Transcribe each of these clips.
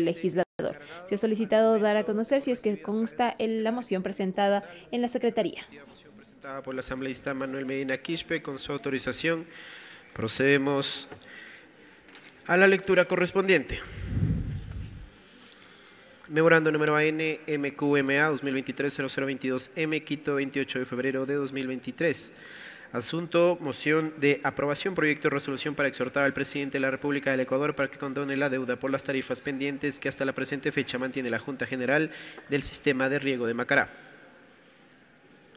legislador. Se ha solicitado dar a conocer si es que consta en la moción presentada en la Secretaría. Presentada por la asambleísta Manuel Medina Quispe con su autorización. Procedemos a la lectura correspondiente. Memorando número AN MQMA 2023-0022M, Quito, 28 de febrero de 2023 Asunto, moción de aprobación, proyecto de resolución para exhortar al presidente de la República del Ecuador para que condone la deuda por las tarifas pendientes que hasta la presente fecha mantiene la Junta General del Sistema de Riego de Macará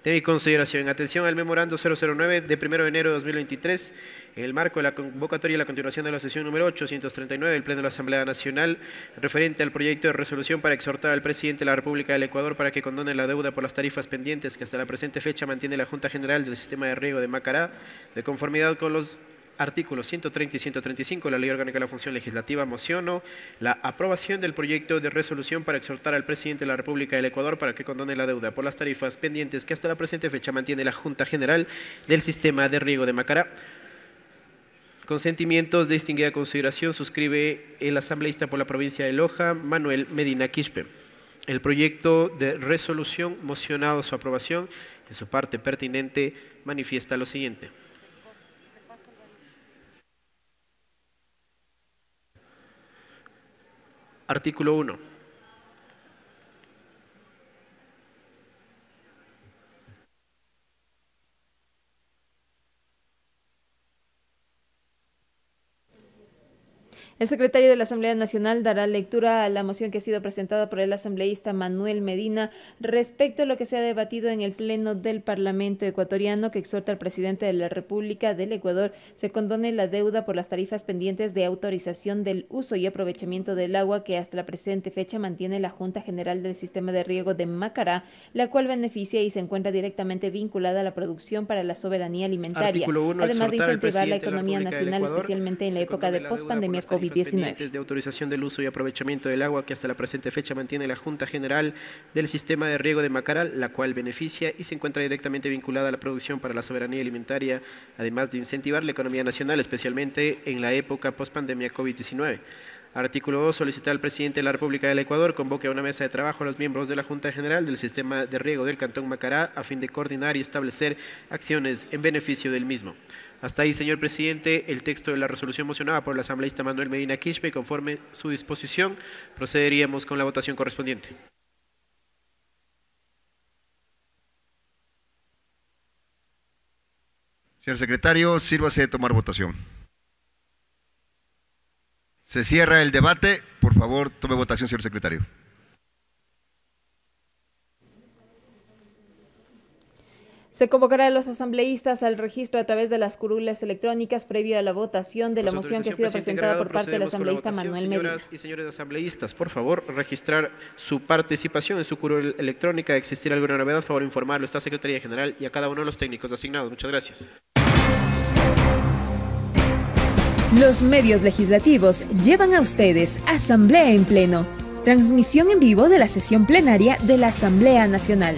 de mi consideración, atención al memorando 009 de 1 de enero de 2023, en el marco de la convocatoria y la continuación de la sesión número 839 del Pleno de la Asamblea Nacional, referente al proyecto de resolución para exhortar al presidente de la República del Ecuador para que condone la deuda por las tarifas pendientes que hasta la presente fecha mantiene la Junta General del Sistema de Riego de Macará, de conformidad con los artículos 130 y 135 de la Ley Orgánica de la Función Legislativa, mociono la aprobación del proyecto de resolución para exhortar al presidente de la República del Ecuador para que condone la deuda por las tarifas pendientes que hasta la presente fecha mantiene la Junta General del Sistema de Riego de Macará. Consentimientos de distinguida consideración suscribe el asambleísta por la provincia de Loja, Manuel Medina Quispe. El proyecto de resolución mocionado su aprobación, en su parte pertinente, manifiesta lo siguiente. Artículo 1. El secretario de la Asamblea Nacional dará lectura a la moción que ha sido presentada por el asambleísta Manuel Medina respecto a lo que se ha debatido en el Pleno del Parlamento ecuatoriano que exhorta al presidente de la República del Ecuador se condone la deuda por las tarifas pendientes de autorización del uso y aprovechamiento del agua que hasta la presente fecha mantiene la Junta General del Sistema de Riego de Macará, la cual beneficia y se encuentra directamente vinculada a la producción para la soberanía alimentaria, además de incentivar la economía nacional, especialmente en la época de pospandemia COVID de autorización del uso y aprovechamiento del agua que hasta la presente fecha mantiene la Junta General del Sistema de Riego de Macará, la cual beneficia y se encuentra directamente vinculada a la producción para la soberanía alimentaria, además de incentivar la economía nacional, especialmente en la época post-pandemia COVID-19. Artículo 2. Solicitar al presidente de la República del Ecuador convoque a una mesa de trabajo a los miembros de la Junta General del Sistema de Riego del Cantón Macará a fin de coordinar y establecer acciones en beneficio del mismo. Hasta ahí, señor presidente, el texto de la resolución mocionada por la asambleísta Manuel Medina Quispe. Conforme su disposición, procederíamos con la votación correspondiente. Señor secretario, sírvase de tomar votación. Se cierra el debate. Por favor, tome votación, señor secretario. Se convocará a los asambleístas al registro a través de las curules electrónicas previo a la votación de la pues, moción que ha sido presentada por parte del asambleísta Manuel Medina. Señoras y señores asambleístas, por favor, registrar su participación en su curul electrónica. Existir alguna novedad, por favor, informarlo a esta Secretaría General y a cada uno de los técnicos asignados. Muchas gracias. Los medios legislativos llevan a ustedes Asamblea en Pleno, transmisión en vivo de la sesión plenaria de la Asamblea Nacional.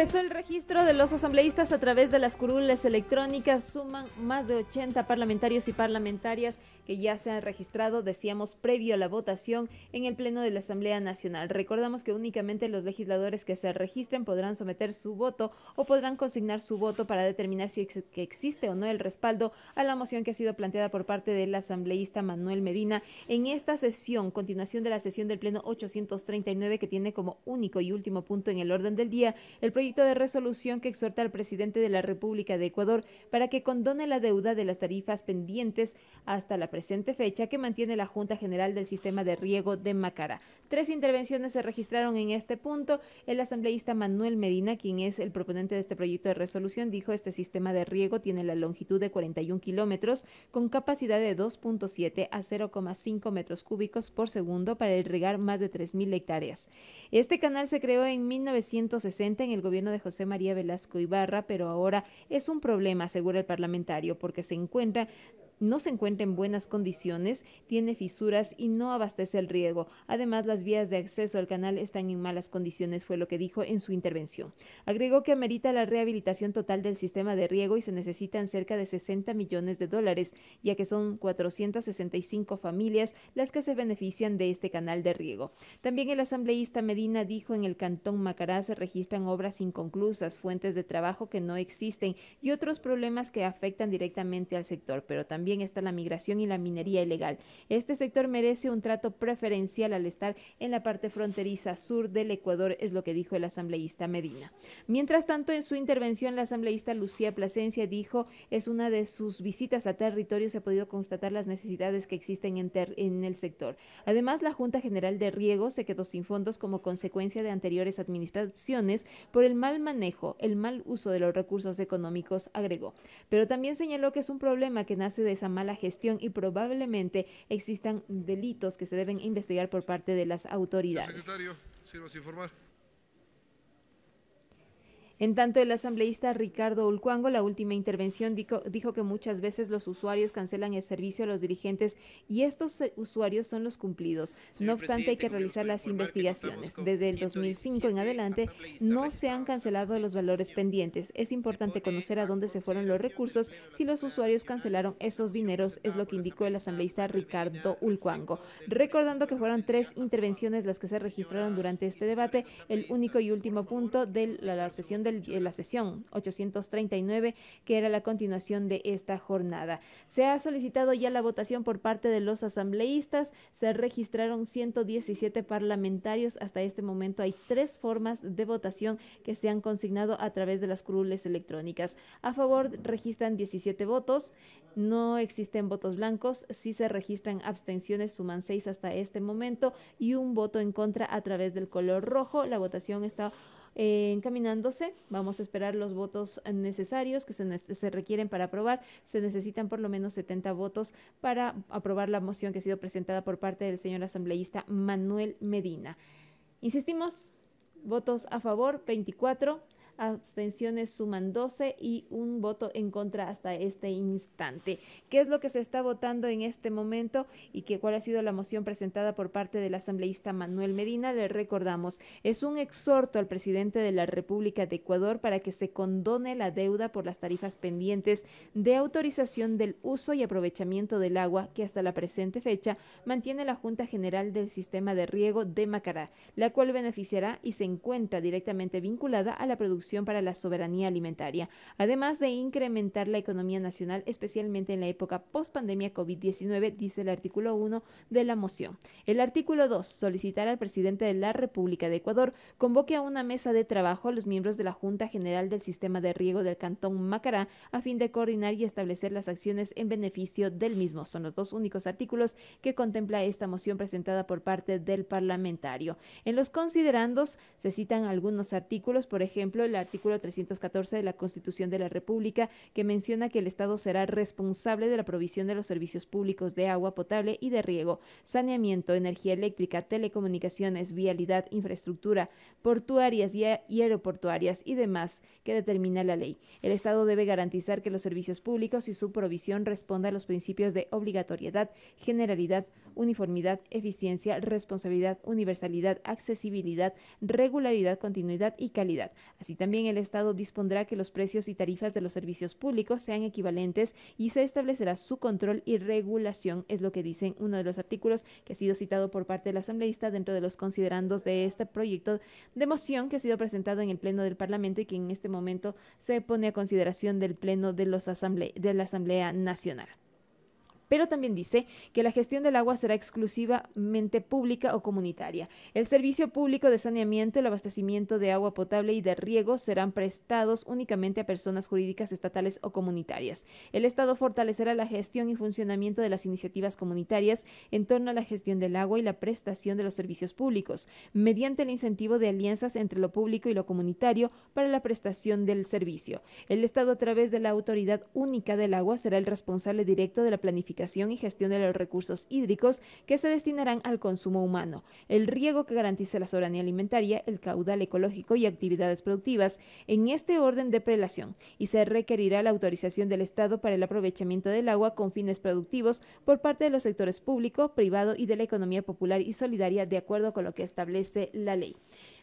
Empezó el registro de los asambleístas a través de las curules electrónicas. Suman más de 80 parlamentarios y parlamentarias que ya se han registrado, decíamos, previo a la votación en el Pleno de la Asamblea Nacional. Recordamos que únicamente los legisladores que se registren podrán someter su voto o podrán consignar su voto para determinar si existe o no el respaldo a la moción que ha sido planteada por parte del asambleísta Manuel Medina en esta sesión, continuación de la sesión del Pleno 839 que tiene como único y último punto en el orden del día el proyecto de resolución que exhorta al presidente de la República de Ecuador para que condone la deuda de las tarifas pendientes hasta la presente fecha que mantiene la Junta General del Sistema de Riego de Macara. Tres intervenciones se registraron en este punto. El asambleísta Manuel Medina, quien es el proponente de este proyecto de resolución, dijo este sistema de riego tiene la longitud de 41 kilómetros con capacidad de 2.7 a 0,5 metros cúbicos por segundo para irrigar más de 3.000 hectáreas. Este canal se creó en 1960 en el gobierno de José María Velasco Ibarra, pero ahora es un problema, asegura el parlamentario, porque se encuentra no se encuentra en buenas condiciones, tiene fisuras y no abastece el riego. Además, las vías de acceso al canal están en malas condiciones, fue lo que dijo en su intervención. Agregó que amerita la rehabilitación total del sistema de riego y se necesitan cerca de 60 millones de dólares, ya que son 465 familias las que se benefician de este canal de riego. También el asambleísta Medina dijo en el cantón Macará se registran obras inconclusas, fuentes de trabajo que no existen y otros problemas que afectan directamente al sector, pero también está la migración y la minería ilegal. Este sector merece un trato preferencial al estar en la parte fronteriza sur del Ecuador, es lo que dijo el asambleísta Medina. Mientras tanto, en su intervención, la asambleísta Lucía Plasencia dijo, es una de sus visitas a territorio se ha podido constatar las necesidades que existen en, en el sector. Además, la Junta General de Riego se quedó sin fondos como consecuencia de anteriores administraciones por el mal manejo, el mal uso de los recursos económicos, agregó. Pero también señaló que es un problema que nace de mala gestión y probablemente existan delitos que se deben investigar por parte de las autoridades. En tanto, el asambleísta Ricardo Ulcuango, la última intervención, dijo, que muchas veces los usuarios cancelan el servicio a los dirigentes y estos eh, usuarios son los cumplidos. no obstante, hay que realizar las investigaciones. Desde el 2005 en adelante no se han cancelado los valores pendientes. Es importante conocer a dónde se fueron los recursos si los usuarios cancelaron esos dineros, es lo que indicó el asambleísta Ricardo Ulcuango. Recordando que fueron tres intervenciones las que se registraron durante este debate, el único y último punto de la sesión de eh, la sesión 839, que era la continuación de esta jornada. Se ha solicitado ya la votación por parte de los asambleístas. Se registraron 117 parlamentarios. Hasta este momento hay tres formas de votación que se han consignado a través de las curules electrónicas. A favor registran 17 votos. No existen votos blancos. si se registran abstenciones, suman seis hasta este momento y un voto en contra a través del color rojo. La votación está eh, encaminándose. Vamos a esperar los votos necesarios que se, se, requieren para aprobar. Se necesitan por lo menos 70 votos para aprobar la moción que ha sido presentada por parte del señor asambleísta Manuel Medina. Insistimos, votos a favor 24 abstenciones suman 12 y un voto en contra hasta este instante. ¿Qué es lo que se está votando en este momento y que, cuál ha sido la moción presentada por parte del asambleísta Manuel Medina? Le recordamos, es un exhorto al presidente de la República de Ecuador para que se condone la deuda por las tarifas pendientes de autorización del uso y aprovechamiento del agua que hasta la presente fecha mantiene la Junta General del Sistema de Riego de Macará, la cual beneficiará y se encuentra directamente vinculada a la producción para la soberanía alimentaria, además de incrementar la economía nacional, especialmente en la época post-pandemia COVID-19, dice el artículo 1 de la moción. El artículo 2 solicitar al presidente de la República de Ecuador convoque a una mesa de trabajo a los miembros de la Junta General del Sistema de Riego del Cantón Macará a fin de coordinar y establecer las acciones en beneficio del mismo. Son los dos únicos artículos que contempla esta moción presentada por parte del parlamentario. En los considerandos se citan algunos artículos, por ejemplo, la artículo 314 de la Constitución de la República, que menciona que el Estado será responsable de la provisión de los servicios públicos de agua potable y de riego, saneamiento, energía eléctrica, telecomunicaciones, vialidad, infraestructura, portuarias y, aeroportuarias y demás que determina la ley. El Estado debe garantizar que los servicios públicos y su provisión responda a los principios de obligatoriedad, generalidad, uniformidad, eficiencia, responsabilidad, universalidad, accesibilidad, regularidad, continuidad y calidad. Así también el Estado dispondrá que los precios y tarifas de los servicios públicos sean equivalentes y se establecerá su control y regulación, es lo que dicen uno de los artículos que ha sido citado por parte del asambleísta dentro de los considerandos de este proyecto de moción que ha sido presentado en el Pleno del Parlamento y que en este momento se pone a consideración del Pleno de, los de la Asamblea Nacional pero también dice que la gestión del agua será exclusivamente pública o comunitaria. El servicio público de saneamiento, el abastecimiento de agua potable y de riego serán prestados únicamente a personas jurídicas estatales o comunitarias. El Estado fortalecerá la gestión y funcionamiento de las iniciativas comunitarias en torno a la gestión del agua y la prestación de los servicios públicos, mediante el incentivo de alianzas entre lo público y lo comunitario para la prestación del servicio. El Estado a través de la Autoridad Única del Agua será el responsable directo de la planificación y gestión de los recursos hídricos que se destinarán al consumo humano, el riego que garantice la soberanía alimentaria, el caudal ecológico y actividades productivas en este orden de prelación, y se requerirá la autorización del Estado para el aprovechamiento del agua con fines productivos por parte de los sectores público, privado y de la economía popular y solidaria de acuerdo con lo que establece la ley.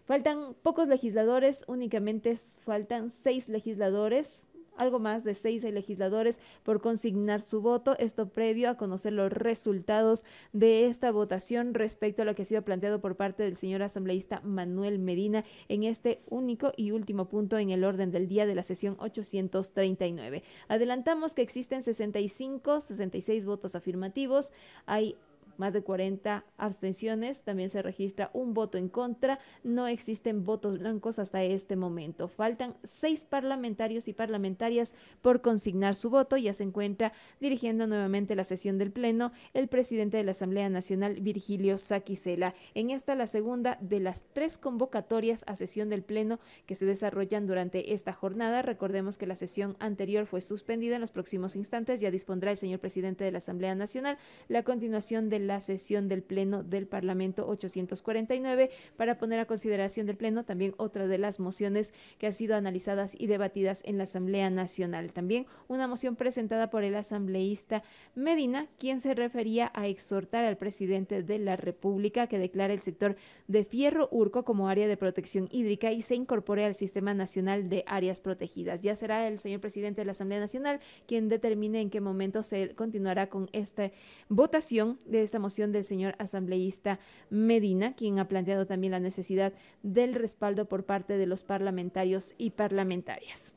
Faltan pocos legisladores, únicamente faltan seis legisladores algo más de seis legisladores por consignar su voto, esto previo a conocer los resultados de esta votación respecto a lo que ha sido planteado por parte del señor asambleísta Manuel Medina en este único y último punto en el orden del día de la sesión 839. Adelantamos que existen 65, 66 votos afirmativos, hay más de 40 abstenciones, también se registra un voto en contra, no existen votos blancos hasta este momento. Faltan seis parlamentarios y parlamentarias por consignar su voto, ya se encuentra dirigiendo nuevamente la sesión del Pleno el presidente de la Asamblea Nacional, Virgilio Saquicela. En esta la segunda de las tres convocatorias a sesión del Pleno que se desarrollan durante esta jornada. Recordemos que la sesión anterior fue suspendida en los próximos instantes, ya dispondrá el señor presidente de la Asamblea Nacional la continuación del la sesión del Pleno del Parlamento 849 para poner a consideración del Pleno también otra de las mociones que han sido analizadas y debatidas en la Asamblea Nacional. También una moción presentada por el asambleísta Medina, quien se refería a exhortar al presidente de la República que declare el sector de Fierro Urco como área de protección hídrica y se incorpore al Sistema Nacional de Áreas Protegidas. Ya será el señor presidente de la Asamblea Nacional quien determine en qué momento se continuará con esta votación de esta moción del señor asambleísta Medina, quien ha planteado también la necesidad del respaldo por parte de los parlamentarios y parlamentarias.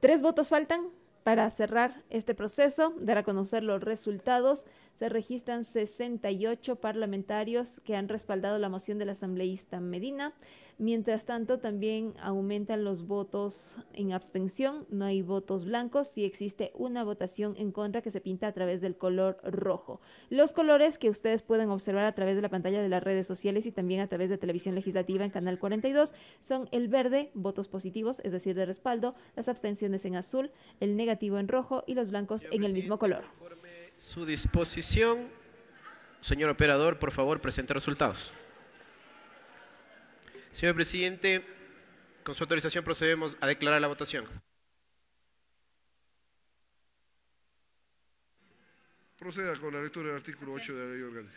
Tres votos faltan para cerrar este proceso, dar a conocer los resultados se registran 68 parlamentarios que han respaldado la moción del asambleísta Medina. Mientras tanto, también aumentan los votos en abstención, no hay votos blancos y existe una votación en contra que se pinta a través del color rojo. Los colores que ustedes pueden observar a través de la pantalla de las redes sociales y también a través de televisión legislativa en Canal 42 son el verde, votos positivos, es decir, de respaldo, las abstenciones en azul, el negativo en rojo y los blancos en el mismo color su disposición. Señor operador, por favor, presente resultados. Señor presidente, con su autorización procedemos a declarar la votación. Proceda con la lectura del artículo 8 de la ley orgánica.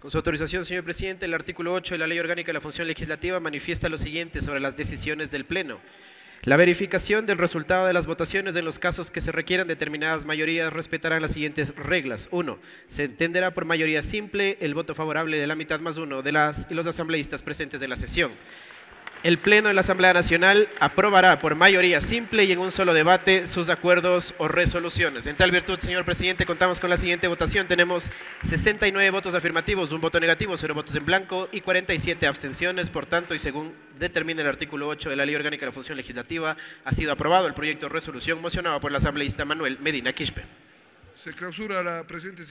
Con su autorización, señor presidente, el artículo 8 de la ley orgánica de la función legislativa manifiesta lo siguiente sobre las decisiones del Pleno. La verificación del resultado de las votaciones en los casos que se requieran determinadas mayorías respetarán las siguientes reglas. Uno, Se entenderá por mayoría simple el voto favorable de la mitad más uno de las y los asambleístas presentes en la sesión el Pleno de la Asamblea Nacional aprobará por mayoría simple y en un solo debate sus acuerdos o resoluciones. En tal virtud, señor presidente, contamos con la siguiente votación. Tenemos 69 votos afirmativos, un voto negativo, cero votos en blanco y 47 abstenciones. Por tanto, y según determina el artículo 8 de la Ley Orgánica de la Función Legislativa, ha sido aprobado el proyecto de resolución mocionado por la asambleísta Manuel Medina Quispe. Se clausura la presente